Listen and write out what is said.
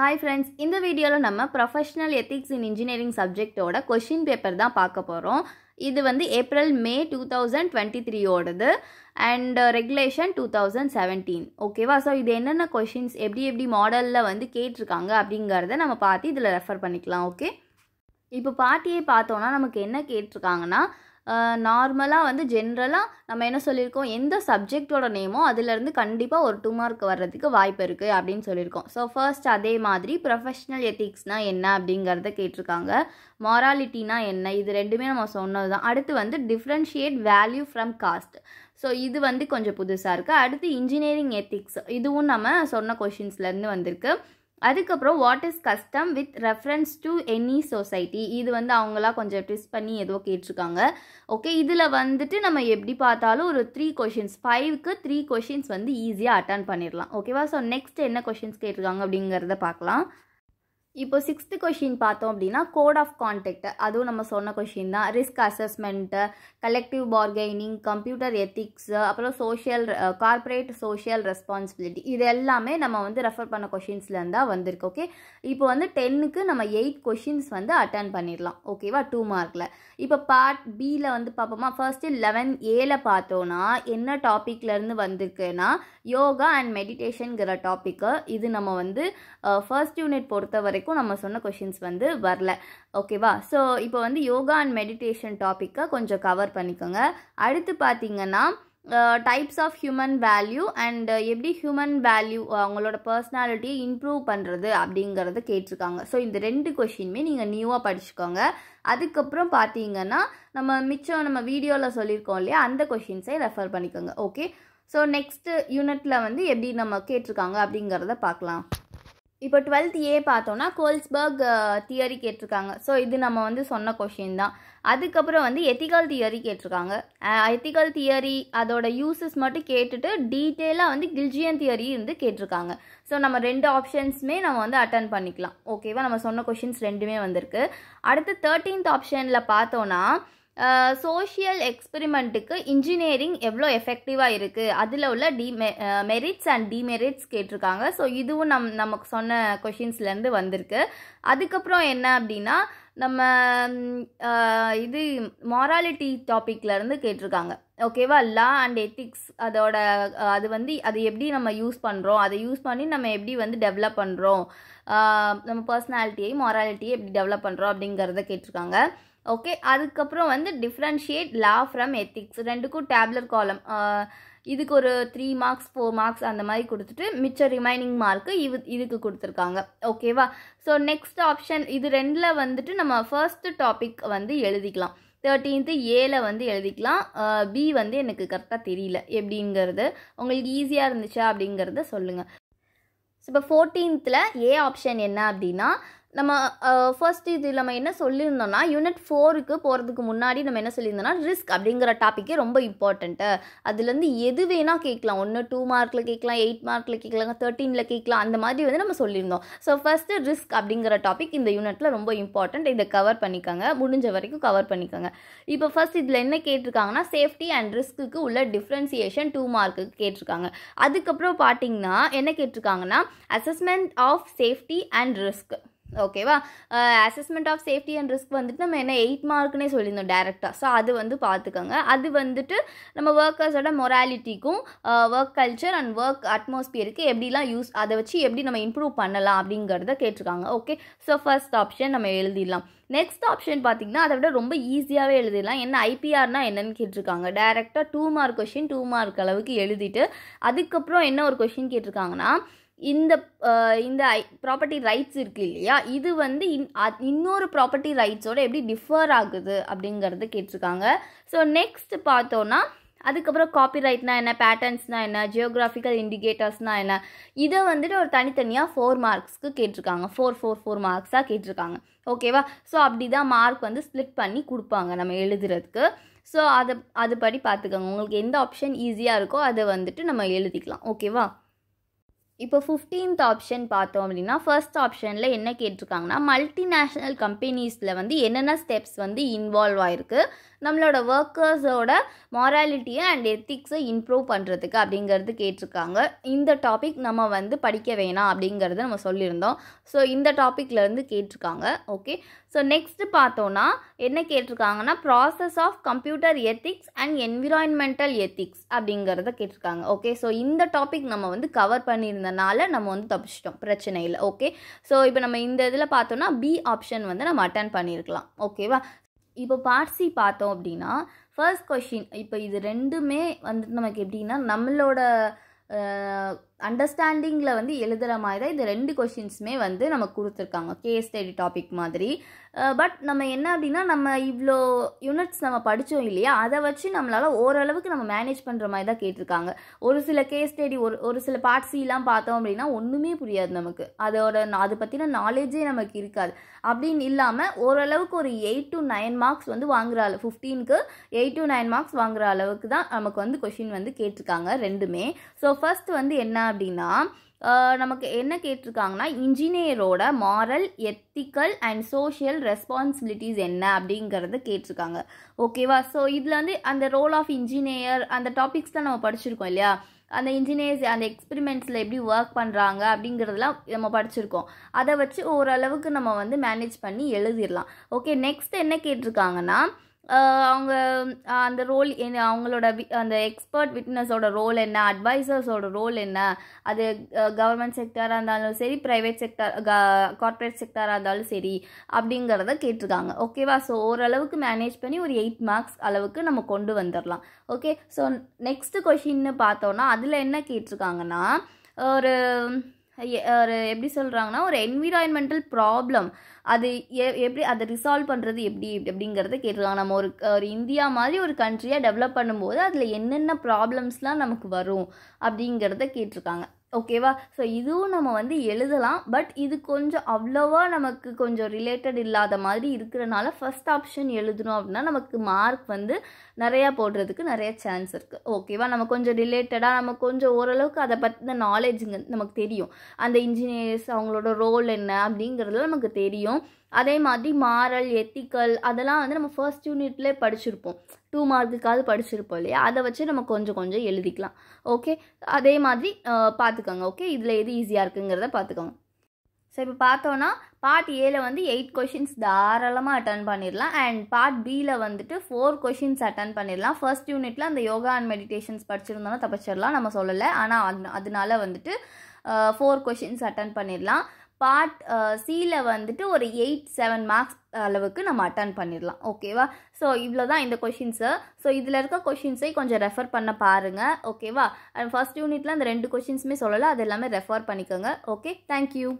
hi friends இந்த வீடியோவில் நம்ம ப்ரொஃபஷனல் எத்திக்ஸ் இன் இன்ஜினியரிங் சப்ஜெக்டோட கொஷின் பேப்பர் தான் பார்க்க போகிறோம் இது வந்து April May two thousand twenty த்ரீயோடது and regulation two thousand seventeen ஓகேவா ஸோ இது என்னென்ன கொஷின்ஸ் எப்படி எப்படி மாடலில் வந்து கேட்டிருக்காங்க அப்படிங்கிறத நம்ம பார்த்து இதில் ரெஃபர் பண்ணிக்கலாம் ஓகே இப்போ பாட்டியை பார்த்தோன்னா நமக்கு என்ன கேட்டிருக்காங்கன்னா நார்மலாக வந்து ஜென்ரலாக நம்ம என்ன சொல்லியிருக்கோம் எந்த சப்ஜெக்டோட நேமோ அதிலேருந்து கண்டிப்பாக ஒரு டூ மார்க் வர்றதுக்கு வாய்ப்பு இருக்குது அப்படின்னு சொல்லியிருக்கோம் ஸோ ஃபர்ஸ்ட் அதே மாதிரி ப்ரொஃபஷ்னல் எத்திக்ஸ்னால் என்ன அப்படிங்கிறத கேட்டிருக்காங்க மாராலிட்டினா என்ன இது ரெண்டுமே நம்ம சொன்னது தான் அடுத்து வந்து differentiate value from cost so இது வந்து கொஞ்சம் புதுசாக இருக்குது அடுத்து இன்ஜினியரிங் எத்திக்ஸ் இதுவும் நம்ம சொன்ன கொஷின்ஸ்லேருந்து வந்திருக்கு அதுக்கப்புறம் what is custom with reference to any society இது வந்து அவங்களாம் கொஞ்சம் ட்விஸ்ட் பண்ணி ஏதோ கேட்டிருக்காங்க ஓகே இதில் வந்துட்டு நம்ம எப்படி பார்த்தாலும் ஒரு த்ரீ கொஷின்ஸ் ஃபைவ்க்கு த்ரீ கொஷின்ஸ் வந்து ஈஸியாக அட்டன் பண்ணிடலாம் ஓகேவா ஸோ நெக்ஸ்ட் என்ன கொஷின்ஸ் கேட்டிருக்காங்க அப்படிங்கிறத பார்க்கலாம் இப்போ சிக்ஸ்த்து கொஷின் பார்த்தோம் அப்படின்னா கோட் ஆஃப் கான்டெக்ட் அதுவும் நம்ம சொன்ன கொஷின் தான் risk assessment collective bargaining computer ethics அப்புறம் சோஷியல் கார்பரேட் சோஷியல் ரெஸ்பான்சிபிலிட்டி இது எல்லாமே நம்ம வந்து ரெஃபர் பண்ண கொஷின்ஸ்லேருந்து தான் வந்திருக்கு ஓகே இப்போ வந்து டென்னுக்கு நம்ம எயிட் கொஷின்ஸ் வந்து அட்டன் பண்ணிடலாம் ஓகேவா டூ மார்க்கில் இப்போ பார்ட் பியில் வந்து பார்ப்போமா ஃபர்ஸ்ட்டு லெவன் ஏல பார்த்தோன்னா என்ன டாப்பிக்லேருந்து வந்திருக்குன்னா யோகா அண்ட் மெடிடேஷனுங்கிற டாப்பிக்கு இது நம்ம வந்து ஃபர்ஸ்ட் யூனிட் பொறுத்தவரை வரைக்கும் நம்ம சொன்ன கொஷின்ஸ் வந்து வரல ஓகேவா ஸோ இப்போ வந்து யோகா அண்ட் மெடிடேஷன் டாப்பிக்கை கொஞ்சம் கவர் பண்ணிக்கோங்க அடுத்து பார்த்தீங்கன்னா types of human value and எப்படி ஹியூமன் வேல்யூ அவங்களோட பர்சனாலிட்டியை இம்ப்ரூவ் பண்ணுறது அப்படிங்கிறத கேட்டிருக்காங்க ஸோ இந்த ரெண்டு கொஷினுமே நீங்கள் நியூவாக படிச்சுக்கோங்க அதுக்கப்புறம் பார்த்தீங்கன்னா நம்ம மிச்சம் நம்ம வீடியோவில் சொல்லியிருக்கோம் இல்லையா அந்த கொஷின்ஸை ரெஃபர் பண்ணிக்கோங்க ஓகே ஸோ நெக்ஸ்ட் யூனிட்டில் வந்து எப்படி நம்ம கேட்டிருக்காங்க அப்படிங்கிறத பார்க்கலாம் இப்போ டுவெல்த் ஏ பார்த்தோன்னா கோல்ஸ்பர்க் தியரி கேட்டிருக்காங்க ஸோ இது நம்ம வந்து சொன்ன கொஷின் தான் அதுக்கப்புறம் வந்து எத்திக்கல் தியரி கேட்டிருக்காங்க எத்திக்கல் தியரி அதோட யூசஸ் மட்டும் கேட்டுட்டு டீட்டெயிலாக வந்து கில்ஜியன் தியரி இருந்து கேட்டிருக்காங்க ஸோ நம்ம ரெண்டு ஆப்ஷன்ஸுமே நம்ம வந்து அட்டன் பண்ணிக்கலாம் ஓகேவா நம்ம சொன்ன கொஷின்ஸ் ரெண்டுமே வந்திருக்கு அடுத்து தேர்ட்டீன்த் ஆப்ஷனில் பார்த்தோன்னா சோஷியல் எக்ஸ்பெரிமெண்ட்டுக்கு இன்ஜினியரிங் எவ்வளோ எஃபெக்டிவாக இருக்குது அதில் உள்ள டிமெ மெரிட்ஸ் அண்ட் டிமெரிட்ஸ் கேட்டிருக்காங்க ஸோ இதுவும் நம் நமக்கு சொன்ன கொஷின்ஸ்லேருந்து வந்திருக்கு அதுக்கப்புறம் என்ன அப்படின்னா நம்ம இது மாராலிட்டி டாப்பிக்லேருந்து கேட்டிருக்காங்க ஓகேவா லா அண்ட் எத்திக்ஸ் அதோட அது வந்து அது எப்படி நம்ம யூஸ் பண்ணுறோம் அதை யூஸ் பண்ணி நம்ம எப்படி வந்து டெவலப் பண்ணுறோம் நம்ம பர்சனாலிட்டியை மாராலிட்டியை எப்படி டெவலப் பண்ணுறோம் அப்படிங்கிறத கேட்டிருக்காங்க ஓகே அதுக்கப்புறம் வந்து டிஃப்ரென்ஷியேட் லா ஃப்ரம் எத்திக்ஸ் ரெண்டுக்கும் டேப்லர் காலம் இதுக்கு ஒரு த்ரீ மார்க்ஸ் ஃபோர் மார்க்ஸ் அந்த மாதிரி கொடுத்துட்டு மிச்ச ரிமைனிங் மார்க்கு இது இதுக்கு கொடுத்துருக்காங்க ஓகேவா ஸோ நெக்ஸ்ட் ஆப்ஷன் இது ரெண்டில் வந்துட்டு நம்ம ஃபர்ஸ்ட் டாபிக் வந்து எழுதிக்கலாம் தேர்ட்டீன்த்து ஏல வந்து எழுதிக்கலாம் பி வந்து எனக்கு கரெக்டாக தெரியல எப்படிங்கிறது உங்களுக்கு ஈஸியாக இருந்துச்சா அப்படிங்கிறத சொல்லுங்கள் இப்போ ஃபோர்டீன்த்தில் ஏ ஆப்ஷன் என்ன அப்படின்னா நம்ம ஃபர்ஸ்ட் இது நம்ம என்ன சொல்லியிருந்தோம்னா யூனிட் ஃபோருக்கு போகிறதுக்கு முன்னாடி நம்ம என்ன சொல்லியிருந்தோம்னா ரிஸ்க் அப்படிங்கிற டாப்பிக்கே ரொம்ப இம்பார்ட்டண்ட்டு அதுலேருந்து எது வேணால் கேட்கலாம் ஒன்று டூ மார்க்கில் கேட்கலாம் எயிட் மார்க்கில் கேட்கலாம் தேர்ட்டீனில் கேட்கலாம் அந்த மாதிரி வந்து நம்ம சொல்லியிருந்தோம் ஸோ ஃபஸ்ட்டு ரிஸ்க் அப்படிங்கிற டாபிக் இந்த யூனிட்டில் ரொம்ப இம்பார்ட்டண்ட் இதை கவர் பண்ணிக்கோங்க முடிஞ்ச வரைக்கும் கவர் பண்ணிக்கோங்க இப்போ ஃபஸ்ட் இதில் என்ன கேட்டிருக்காங்கன்னா சேஃப்டி அண்ட் ரிஸ்க்குக்கு உள்ள டிஃப்ரென்சியேஷன் டூ மார்க்குக்கு கேட்டிருக்காங்க அதுக்கப்புறம் பார்த்தீங்கன்னா என்ன கேட்டிருக்காங்கன்னா assessment of safety and risk ஓகேவா assessment of safety and risk வந்துட்டு நம்ம என்ன எயிட் மார்க்னே சொல்லியிருந்தோம் டேரெக்டாக ஸோ அது வந்து பார்த்துக்கோங்க அது வந்துட்டு நம்ம ஒர்க்கர்ஸோட மொராலிட்டிக்கும் ஒர்க் கல்ச்சர் அண்ட் ஒர்க் அட்மாஸ்பியருக்கு எப்படிலாம் யூஸ் அதை வச்சு எப்படி நம்ம இம்ப்ரூவ் பண்ணலாம் அப்படிங்கிறத கேட்டிருக்காங்க ஓகே ஸோ ஃபர்ஸ்ட் ஆப்ஷன் நம்ம எழுதிடலாம் நெக்ஸ்ட் ஆப்ஷன் பார்த்திங்கன்னா அதை விட ரொம்ப ஈஸியாகவே எழுதிடலாம் என்ன ஐபிஆர்னா என்னன்னு கேட்டிருக்காங்க டேரெக்டாக two mark question two mark அளவுக்கு எழுதிட்டு அதுக்கப்புறம் என்ன ஒரு கொஷின் கேட்டிருக்காங்கன்னா இந்த இந்த ப்ராப்பர்ட்டி ரைட்ஸ் இருக்குது இல்லையா இது வந்து இன் இன்னொரு ப்ராப்பர்ட்டி ரைட்ஸோட எப்படி டிஃபர் ஆகுது அப்படிங்கிறது கேட்டிருக்காங்க ஸோ நெக்ஸ்ட் பார்த்தோன்னா அதுக்கப்புறம் காப்பிரைட்னா என்ன பேட்டர்ன்ஸ்னால் என்ன ஜியோகிராஃபிக்கல் இண்டிகேட்டர்ஸ்னால் என்ன இதை வந்துட்டு ஒரு தனித்தனியாக ஃபோர் மார்க்ஸ்க்கு கேட்டிருக்காங்க ஃபோர் ஃபோர் ஃபோர் மார்க்ஸாக கேட்டிருக்காங்க ஓகேவா ஸோ அப்படி தான் மார்க் வந்து ஸ்ப்ளிட் பண்ணி கொடுப்பாங்க நம்ம எழுதுறதுக்கு ஸோ அதை அதுபடி பார்த்துக்கோங்க உங்களுக்கு எந்த ஆப்ஷன் ஈஸியாக இருக்கோ அதை வந்துட்டு நம்ம எழுதிக்கலாம் ஓகேவா இப்போ ஃபிஃப்டீன்த் ஆப்ஷன் பார்த்தோம் அப்படின்னா ஃபர்ஸ்ட் ஆப்ஷனில் என்ன கேட்டிருக்காங்கன்னா மல்டிநேஷ்னல் கம்பெனிஸில் வந்து என்னென்ன ஸ்டெப்ஸ் வந்து இன்வால்வ் ஆகிருக்கு நம்மளோட ஒர்க்கர்ஸோட மாராலிட்டியை அண்ட் எத்திக்ஸை இம்ப்ரூவ் பண்ணுறதுக்கு அப்படிங்கிறது கேட்டிருக்காங்க இந்த டாபிக் நம்ம வந்து படிக்க வேணாம் அப்படிங்கிறத நம்ம சொல்லியிருந்தோம் ஸோ இந்த டாப்பிக்லேருந்து கேட்டிருக்காங்க ஓகே ஸோ நெக்ஸ்ட் பார்த்தோன்னா என்ன கேட்டிருக்காங்கன்னா process of computer ethics and environmental ethics அப்படிங்கிறத கேட்டிருக்காங்க ஓகே ஸோ இந்த டாபிக் நம்ம வந்து கவர் பண்ணியிருந்தோம் இருந்ததுனால நம்ம வந்து தப்பிச்சிட்டோம் பிரச்சனை இல்லை ஓகே ஸோ இப்போ நம்ம இந்த இதில் பார்த்தோன்னா பி ஆப்ஷன் வந்து நம்ம அட்டன் பண்ணியிருக்கலாம் ஓகேவா இப்போ பார்சி பார்த்தோம் அப்படின்னா ஃபர்ஸ்ட் கொஷின் இப்போ இது ரெண்டுமே வந்துட்டு நமக்கு எப்படின்னா நம்மளோட அண்டர்ஸ்டாண்டிங்கில் வந்து எழுதுகிற மாதிரி தான் இந்த ரெண்டு கொஷின்ஸுமே வந்து நமக்கு கொடுத்துருக்காங்க கே ஸ்டடி டாபிக் மாதிரி பட் நம்ம என்ன அப்படின்னா நம்ம இவ்வளோ யூனிட்ஸ் நம்ம படித்தோம் இல்லையா அதை வச்சு நம்மளால் ஓரளவுக்கு நம்ம மேனேஜ் பண்ணுற மாதிரி தான் கேட்டிருக்காங்க ஒரு சில கே ஸ்டடி ஒரு ஒரு சில பார்ட்ஸிலாம் பார்த்தோம் அப்படின்னா ஒன்றுமே புரியாது நமக்கு அதோட அதை பற்றின நாலேஜே நமக்கு இருக்காது அப்படின்னு இல்லாமல் ஓரளவுக்கு ஒரு எயிட் டு நைன் மார்க்ஸ் வந்து வாங்குற அளவு ஃபிஃப்டீனுக்கு எயிட் டு நைன் மார்க்ஸ் வாங்குற அளவுக்கு தான் நமக்கு வந்து கொஷின் வந்து கேட்டிருக்காங்க ரெண்டுமே ஸோ ஃபஸ்ட் வந்து என்ன அப்படின்னா நமக்கு என்ன கேட்டிருக்காங்கன்னா இன்ஜினியரோட moral ethical and social responsibilities என்ன அப்படிங்கிறத கேட்டிருக்காங்க ஓகேவா ஸோ இதில் வந்து அந்த ரோல் ஆஃப் இன்ஜினியர் அந்த தான் நம்ம படிச்சிருக்கோம் இல்லையா அந்த இன்ஜினியர்ஸ் அந்த எக்ஸ்பிரிமெண்ட்ஸில் எப்படி ஒர்க் பண்ணுறாங்க அப்படிங்கிறதுலாம் நம்ம படிச்சிருக்கோம் அதை வச்சு ஓரளவுக்கு நம்ம வந்து மேனேஜ் பண்ணி எழுதிடலாம் ஓகே நெக்ஸ்ட் என்ன கேட்டிருக்காங்கன்னா அவங்க அந்த ரோல் என்ன அவங்களோட வி அந்த எக்ஸ்பர்ட் விட்னஸோட ரோல் என்ன அட்வைசர்ஸோட ரோல் என்ன அது கவர்மெண்ட் செக்டராக இருந்தாலும் சரி ப்ரைவேட் செக்டர் கார்பரேட் செக்டராக இருந்தாலும் சரி அப்படிங்கிறத கேட்டிருக்காங்க ஓகேவா ஸோ ஓரளவுக்கு மேனேஜ் பண்ணி ஒரு எயிட் மார்க்ஸ் அளவுக்கு நம்ம கொண்டு வந்துடலாம் ஓகே ஸோ நெக்ஸ்ட்டு கொஷின்னு பார்த்தோன்னா அதில் என்ன கேட்டிருக்காங்கன்னா ஒரு ஒரு எப்படி சொல்கிறாங்கன்னா ஒரு என்விரான்மெண்டல் ப்ராப்ளம் அது எப்படி அதை ரிசால்வ் பண்ணுறது எப்படி அப்படிங்கிறத கேட்டிருக்காங்க நம்ம ஒரு ஒரு இந்தியா மாதிரி ஒரு கண்ட்ரியாக டெவலப் பண்ணும்போது அதில் என்னென்ன ப்ராப்ளம்ஸ்லாம் நமக்கு வரும் அப்படிங்கிறத கேட்டிருக்காங்க ஓகேவா ஸோ இதுவும் நம்ம வந்து எழுதலாம் பட் இது கொஞ்சம் அவ்வளோவா நமக்கு கொஞ்சம் ரிலேட்டட் இல்லாத மாதிரி இருக்கிறனால ஃபஸ்ட் ஆப்ஷன் எழுதணும் அப்படின்னா நமக்கு மார்க் வந்து நிறையா போடுறதுக்கு நிறைய சான்ஸ் இருக்குது ஓகேவா நம்ம கொஞ்சம் ரிலேட்டடாக நம்ம கொஞ்சம் ஓரளவுக்கு அதை பற்றின நாலேஜுங்க நமக்கு தெரியும் அந்த இன்ஜினியர்ஸ் அவங்களோட ரோல் என்ன அப்படிங்கிறதுல நமக்கு தெரியும் அதே மாதிரி மாரல் எத்திக்கல் அதெல்லாம் வந்து நம்ம ஃபர்ஸ்ட் யூனிட்லேயே படிச்சிருப்போம் டூ மார்க்குக்காவது படிச்சிருப்போம் இல்லையா அதை வச்சு நம்ம கொஞ்சம் கொஞ்சம் எழுதிக்கலாம் ஓகே அதே மாதிரி பார்த்துக்கோங்க ஓகே இதில் எது ஈஸியாக இருக்குங்கிறத பார்த்துக்கோங்க ஸோ இப்போ பார்த்தோன்னா பார்ட் ஏல வந்து எயிட் கொஷின்ஸ் தாராளமாக அட்டன் பண்ணிடலாம் அண்ட் பார்ட் பியில் வந்துட்டு ஃபோர் கொஷின்ஸ் அட்டன் பண்ணிடலாம் ஃபர்ஸ்ட் யூனிட்டில் அந்த யோகா அண்ட் மெடிடேஷன்ஸ் படிச்சிருந்தோம்னா தப்பிச்சிடலாம் நம்ம சொல்லலை ஆனால் அதனால வந்துட்டு ஃபோர் கொஷின்ஸ் அட்டன் பண்ணிடலாம் பார்ட் சியில் வந்துட்டு ஒரு எயிட் செவன் மார்க்ஸ் அளவுக்கு நம்ம அட்டன் பண்ணிடலாம் ஓகேவா ஸோ இவ்வளோ தான் இந்த கொஷின்ஸு ஸோ இதில் இருக்க கொஷின்ஸை கொஞ்சம் ரெஃபர் பண்ண பாருங்கள் ஓகேவா அண்ட் ஃபஸ்ட் யூனிட்டில் அந்த ரெண்டு கொஷின்ஸுமே சொல்லலை அது எல்லாமே ரெஃபர் பண்ணிக்கோங்க ஓகே தேங்க்யூ